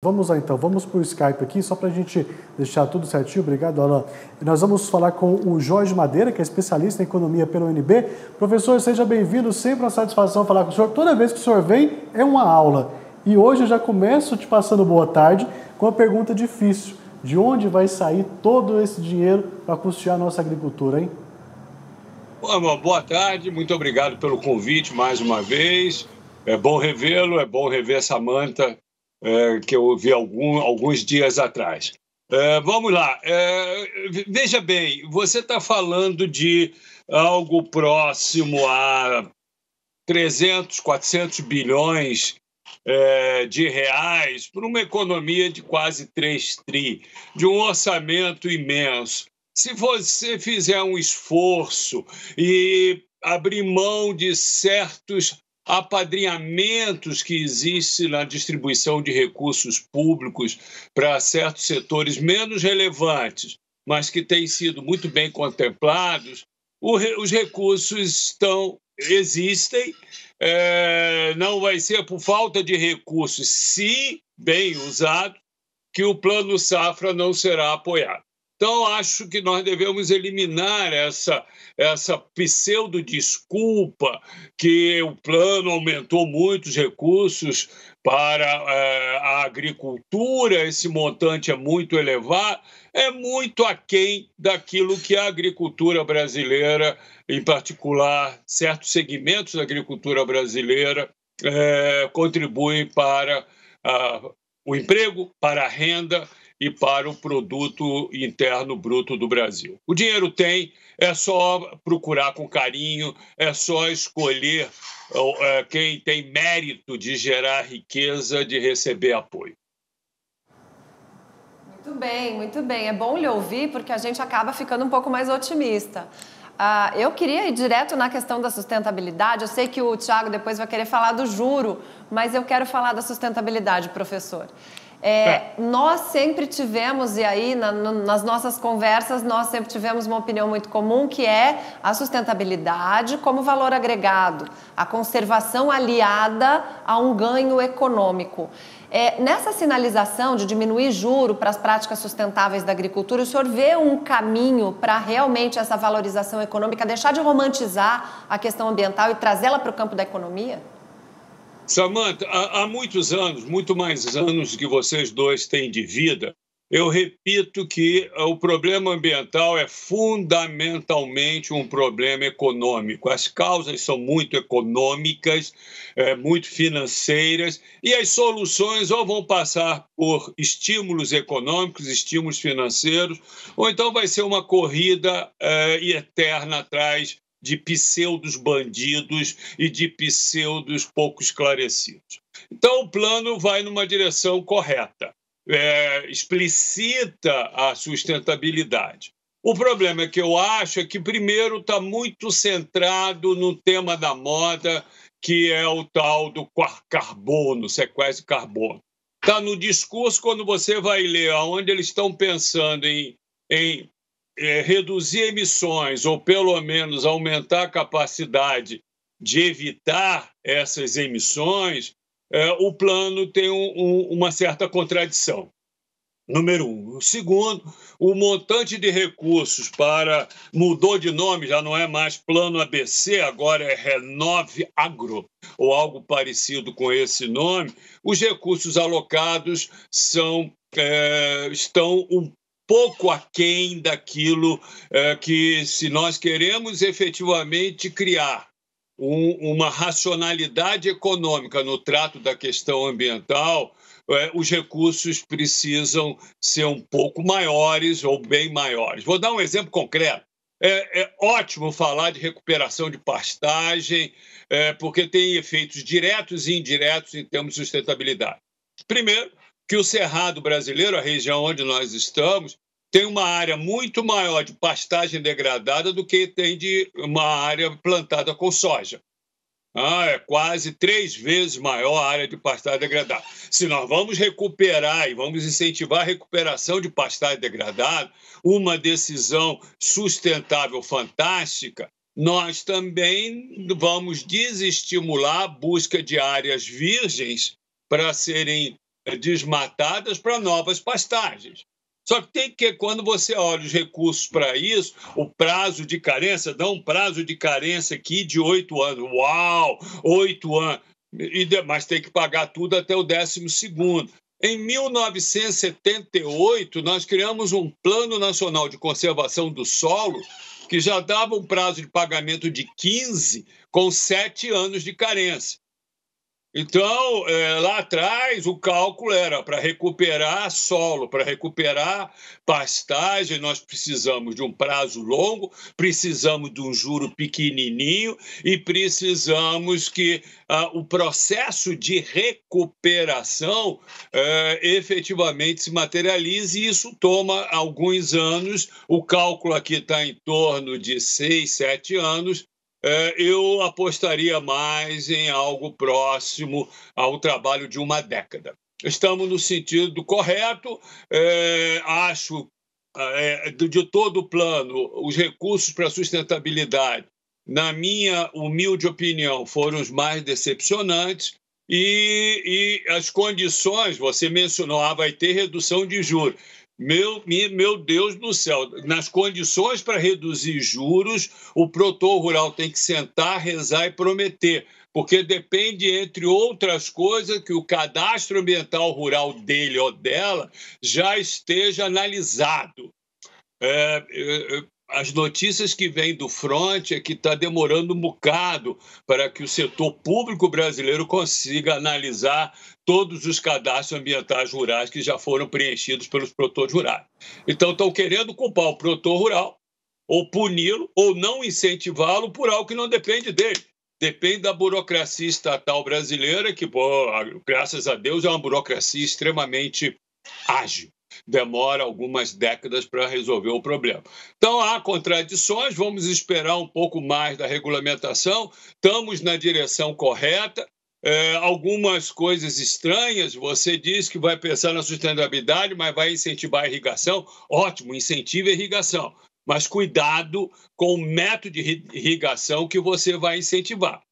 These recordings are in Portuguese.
Vamos lá então, vamos para o Skype aqui, só para a gente deixar tudo certinho. Obrigado, Alan. Nós vamos falar com o Jorge Madeira, que é especialista em economia pelo UNB. Professor, seja bem-vindo, sempre uma satisfação falar com o senhor. Toda vez que o senhor vem, é uma aula. E hoje eu já começo te passando boa tarde com a pergunta difícil. De onde vai sair todo esse dinheiro para custear a nossa agricultura, hein? Bom, boa tarde, muito obrigado pelo convite mais uma vez. É bom revê-lo, é bom rever essa manta. Eh, que eu ouvi algum, alguns dias atrás. Eh, vamos lá. Eh, veja bem, você está falando de algo próximo a 300, 400 bilhões de reais para uma economia de quase 3 tri, de um orçamento imenso. Se você fizer um esforço e abrir mão de certos apadrinhamentos que existe na distribuição de recursos públicos para certos setores menos relevantes, mas que têm sido muito bem contemplados, os recursos estão existem. É, não vai ser por falta de recursos, se bem usado, que o plano Safra não será apoiado. Então, acho que nós devemos eliminar essa, essa pseudo-desculpa que o plano aumentou muitos recursos para é, a agricultura, esse montante é muito elevado, é muito aquém daquilo que a agricultura brasileira, em particular certos segmentos da agricultura brasileira, é, contribuem para a, ah, o emprego, para a renda e para o produto interno bruto do Brasil. O dinheiro tem, é só procurar com carinho, é só escolher é, é, quem tem mérito de gerar riqueza, de receber apoio. Muito bem, muito bem. É bom lhe ouvir porque a gente acaba ficando um pouco mais otimista. Ah, eu queria ir direto na questão da sustentabilidade. Eu sei que o Tiago depois vai querer falar do juro, mas eu quero falar da sustentabilidade, professor. É, é, nós sempre tivemos, e aí na, nas nossas conversas, nós sempre tivemos uma opinião muito comum que é a sustentabilidade como valor agregado, a conservação aliada a um ganho econômico. É, nessa sinalização de diminuir juro para as práticas sustentáveis da agricultura, o senhor vê um caminho para realmente essa valorização econômica, deixar de romantizar a questão ambiental e trazê-la para o campo da economia? Samantha, há, há muitos anos, muito mais anos que vocês dois têm de vida, eu repito que o problema ambiental é fundamentalmente um problema econômico. As causas são muito econômicas, é, muito financeiras, e as soluções ou vão passar por estímulos econômicos, estímulos financeiros, ou então vai ser uma corrida é, eterna atrás de pseudos bandidos e de pseudos pouco esclarecidos. Então, o plano vai numa direção correta, é, explicita a sustentabilidade. O problema é que eu acho é que, primeiro, está muito centrado no tema da moda, que é o tal do carbono, sequestro de carbono. Está no discurso, quando você vai ler onde eles estão pensando em, em é, reduzir emissões ou pelo menos aumentar a capacidade de evitar essas emissões, é, o plano tem um, um, uma certa contradição. Número um. Segundo, o montante de recursos para. mudou de nome, já não é mais Plano ABC, agora é Renove Agro, ou algo parecido com esse nome. Os recursos alocados são, é, estão um pouco aquém daquilo é, que, se nós queremos efetivamente criar um, uma racionalidade econômica no trato da questão ambiental, é, os recursos precisam ser um pouco maiores ou bem maiores. Vou dar um exemplo concreto. É, é ótimo falar de recuperação de pastagem, é, porque tem efeitos diretos e indiretos em termos de sustentabilidade. Primeiro, que o Cerrado brasileiro, a região onde nós estamos, tem uma área muito maior de pastagem degradada do que tem de uma área plantada com soja. Ah, é quase três vezes maior a área de pastagem degradada. Se nós vamos recuperar e vamos incentivar a recuperação de pastagem degradada, uma decisão sustentável fantástica, nós também vamos desestimular a busca de áreas virgens para serem desmatadas para novas pastagens. Só que tem que, quando você olha os recursos para isso, o prazo de carência, dá um prazo de carência aqui de oito anos. Uau! Oito anos. E, mas tem que pagar tudo até o décimo segundo. Em 1978, nós criamos um Plano Nacional de Conservação do Solo que já dava um prazo de pagamento de 15 com sete anos de carência. Então, é, lá atrás, o cálculo era para recuperar solo, para recuperar pastagem, nós precisamos de um prazo longo, precisamos de um juro pequenininho e precisamos que ah, o processo de recuperação é, efetivamente se materialize e isso toma alguns anos. O cálculo aqui está em torno de seis, sete anos é, eu apostaria mais em algo próximo ao trabalho de uma década. Estamos no sentido correto, é, acho é, de todo o plano, os recursos para sustentabilidade, na minha humilde opinião, foram os mais decepcionantes. E, e as condições, você mencionou, ah, vai ter redução de juros. Meu, meu Deus do céu, nas condições para reduzir juros, o produtor rural tem que sentar, rezar e prometer, porque depende, entre outras coisas, que o cadastro ambiental rural dele ou dela já esteja analisado. É, é, é as notícias que vêm do front é que está demorando um bocado para que o setor público brasileiro consiga analisar todos os cadastros ambientais rurais que já foram preenchidos pelos produtores rurais. Então, estão querendo culpar o produtor rural, ou puni-lo, ou não incentivá-lo por algo que não depende dele. Depende da burocracia estatal brasileira, que, graças a Deus, é uma burocracia extremamente ágil demora algumas décadas para resolver o problema. Então, há contradições, vamos esperar um pouco mais da regulamentação, estamos na direção correta, é, algumas coisas estranhas. Você diz que vai pensar na sustentabilidade, mas vai incentivar a irrigação. Ótimo, incentiva a irrigação. Mas cuidado com o método de irrigação que você vai incentivar.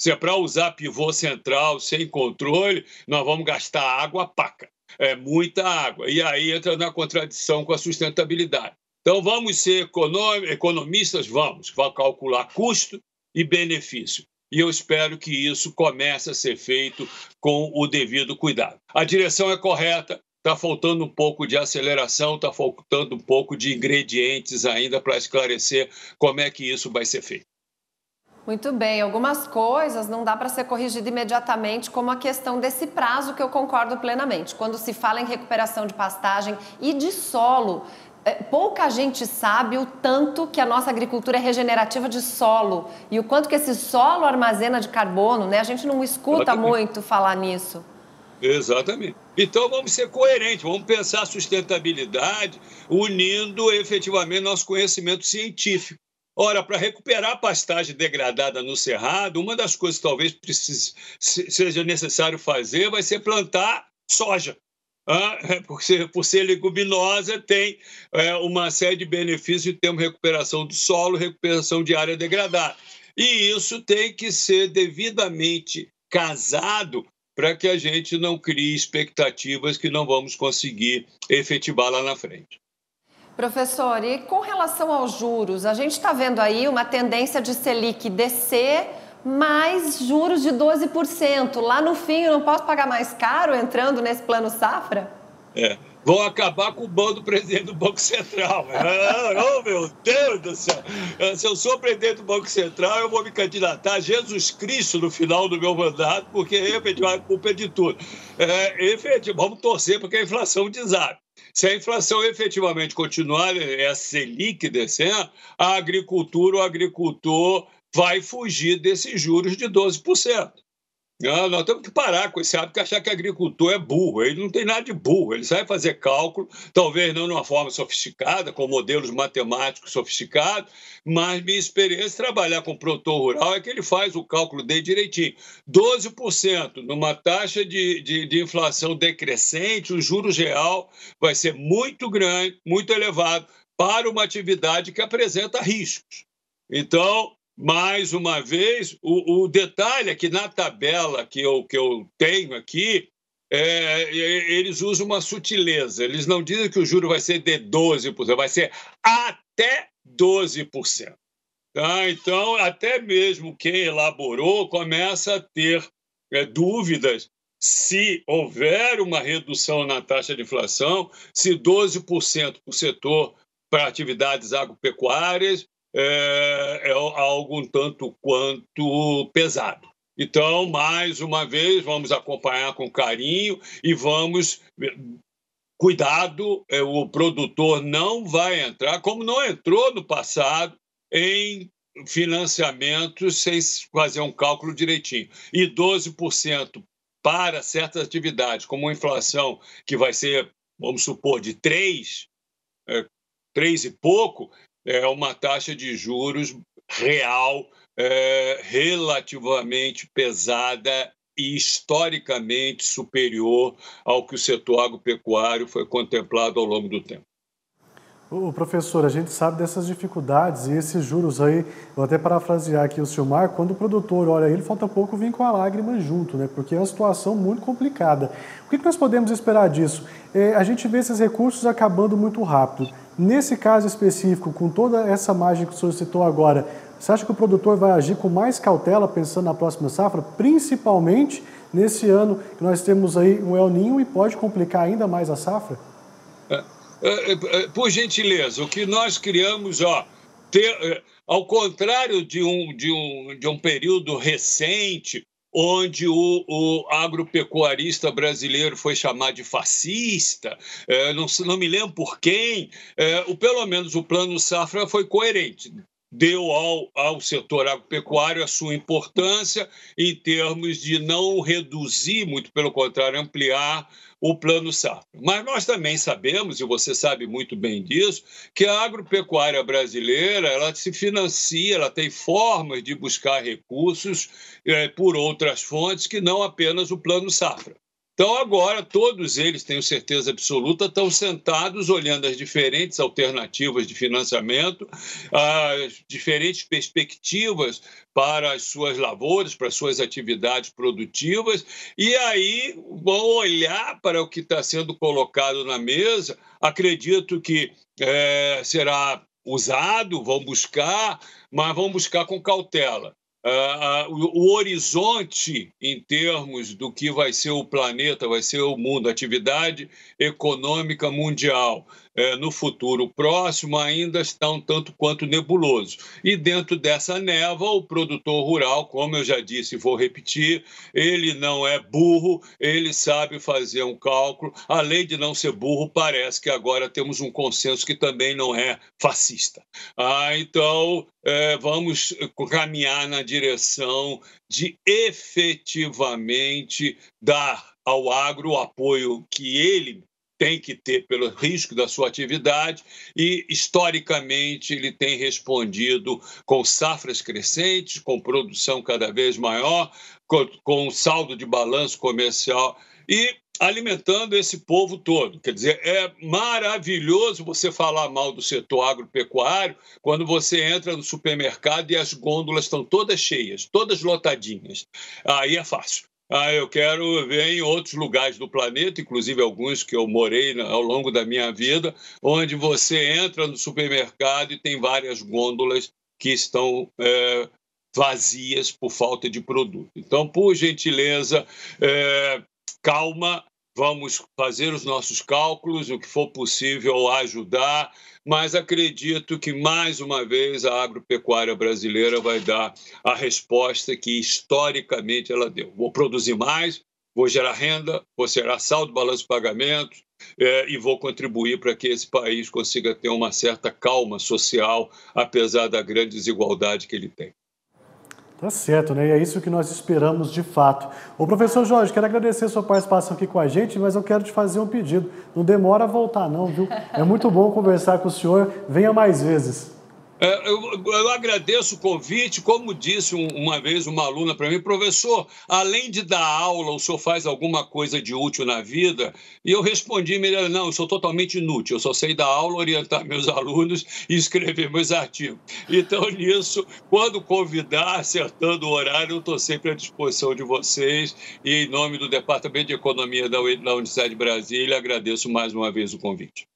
Se é para usar pivô central sem controle, nós vamos gastar água paca é, muita água. E aí entra na contradição com a sustentabilidade. Então, vamos ser econom... economistas? Vamos. Vamos calcular custo e benefício. E eu espero que isso comece a ser feito com o devido cuidado. A direção é correta, está faltando um pouco de aceleração, está faltando um pouco de ingredientes ainda para esclarecer como é que isso vai ser feito. Muito bem, algumas coisas não dá para ser corrigida imediatamente, como a questão desse prazo que eu concordo plenamente. Quando se fala em recuperação de pastagem e de solo, é, pouca gente sabe o tanto que a nossa agricultura é regenerativa de solo e o quanto que esse solo armazena de carbono, né? A gente não escuta Exatamente. muito falar nisso. Exatamente. Então vamos ser coerentes, vamos pensar sustentabilidade unindo efetivamente nosso conhecimento científico Ora, para recuperar a pastagem degradada no cerrado, uma das coisas que talvez precise, seja necessário fazer vai ser plantar soja. Ah, é, por, ser, por ser leguminosa, tem é, uma série de benefícios em termos de recuperação do solo, recuperação de área degradada. E isso tem que ser devidamente casado para que a gente não crie expectativas que não vamos conseguir efetivar lá na frente. Professor, e com relação aos juros, a gente está vendo aí uma tendência de Selic descer, mais juros de 12%. Lá no fim, eu não posso pagar mais caro entrando nesse plano safra? É. Vão acabar com o bando do presidente do Banco Central. oh, meu Deus do céu! É, se eu sou presidente do Banco Central, eu vou me candidatar a Jesus Cristo no final do meu mandato, porque efetivamente a culpa é de tudo. É, efetivamente, vamos torcer para que a inflação desabe. Se a inflação efetivamente continuar, é a Selic descendo, a agricultura, o agricultor vai fugir desses juros de 12% não nós temos que parar com esse hábito de achar que agricultor é burro. Ele não tem nada de burro. Ele sabe fazer cálculo, talvez não de uma forma sofisticada, com modelos matemáticos sofisticados, mas minha experiência trabalhar com produtor rural é que ele faz o cálculo dele direitinho. 12% numa taxa de, de, de inflação decrescente, o juros real vai ser muito grande, muito elevado para uma atividade que apresenta riscos. Então, mais uma vez, o, o detalhe é que na tabela que eu, que eu tenho aqui, é, eles usam uma sutileza. Eles não dizem que o juro vai ser de 12%, vai ser até 12%. Tá? Então, até mesmo quem elaborou começa a ter é, dúvidas se houver uma redução na taxa de inflação, se 12% para o setor para atividades agropecuárias é, é algo um tanto quanto pesado. Então, mais uma vez, vamos acompanhar com carinho e vamos. Cuidado, é, o produtor não vai entrar, como não entrou no passado, em financiamento sem fazer um cálculo direitinho. E 12% para certas atividades, como a inflação que vai ser, vamos supor, de 3, 3 é, e pouco, é, uma taxa de juros real é, relativamente pesada e historicamente superior ao que o setor agropecuário foi contemplado ao longo do tempo. O professor, a gente sabe dessas dificuldades e esses juros aí, vou até parafrasear aqui o Silmar, quando o produtor olha ele, falta pouco vir com a lágrima junto, né? Porque é uma situação muito complicada. O que nós podemos esperar disso? É, a gente vê esses recursos acabando muito rápido. Nesse caso específico, com toda essa margem que o senhor citou agora, você acha que o produtor vai agir com mais cautela pensando na próxima safra, principalmente nesse ano que nós temos aí um El Ninho e pode complicar ainda mais a safra? É, é, é, por gentileza, o que nós criamos, ó, ter, ao contrário de um, de, um, de um período recente, onde o, o, agropecuarista brasileiro foi chamado de fascista, é, não, não, me lembro por quem, é, o, pelo menos o plano Safra foi coerente deu ao, ao setor agropecuário a sua importância em termos de não reduzir, muito pelo contrário, ampliar o plano safra. Mas nós também sabemos, e você sabe muito bem disso, que a agropecuária brasileira ela se financia, ela tem formas de buscar recursos eh, por outras fontes que não apenas o plano safra. Então, agora, todos eles, tenho certeza absoluta, estão sentados olhando as diferentes alternativas de financiamento, as diferentes perspectivas para as suas lavouras, para as suas atividades produtivas, e aí vão olhar para o que está sendo colocado na mesa. Acredito que é, será usado, vão buscar, mas vão buscar com cautela. Uh, o horizonte em termos do que vai ser o planeta, vai ser o mundo, atividade econômica mundial é, no futuro próximo ainda está um tanto quanto nebuloso. E dentro dessa neva o produtor rural, como eu já disse e vou repetir, ele não é burro, ele sabe fazer um cálculo. Além de não ser burro, parece que agora temos um consenso que também não é fascista. Ah, então, é, vamos caminhar na direção de efetivamente dar ao agro o apoio que ele tem que ter pelo risco da sua atividade e, historicamente, ele tem respondido com safras crescentes, com produção cada vez maior, com, com saldo de balanço comercial e alimentando esse povo todo. Quer dizer, é maravilhoso você falar mal do setor agropecuário quando você entra no supermercado e as gôndolas estão todas cheias, todas lotadinhas. Aí é fácil. Ah, eu quero ver em outros lugares do planeta, inclusive alguns que eu morei ao longo da minha vida, onde você entra no supermercado e tem várias gôndolas que estão é, vazias por falta de produto. Então, por gentileza, é, calma, Vamos fazer os nossos cálculos, o que for possível ajudar, mas acredito que, mais uma vez, a agropecuária brasileira vai dar a resposta que historicamente ela deu. Vou produzir mais, vou gerar renda, vou gerar saldo, balanço de pagamentos, é, e vou contribuir para que esse país consiga ter uma certa calma social, apesar da grande desigualdade que ele tem. Tá certo, né? E é isso que nós esperamos de fato. Ô professor Jorge, quero agradecer a sua participação aqui com a gente, mas eu quero te fazer um pedido. Não demora a voltar, não, viu? É muito bom conversar com o senhor. Venha mais vezes. É, eu, eu, agradeço o convite. Como disse um, uma vez uma aluna para mim, professor, além de dar aula, o senhor faz alguma coisa de útil na vida? E eu respondi, Mirella, não, eu sou totalmente inútil. Eu só sei dar aula, orientar meus alunos e escrever meus artigos. Então, nisso, quando convidar, acertando o horário, eu estou sempre à disposição de vocês. E em nome do Departamento de Economia da Universidade de Brasília, agradeço mais uma vez o convite.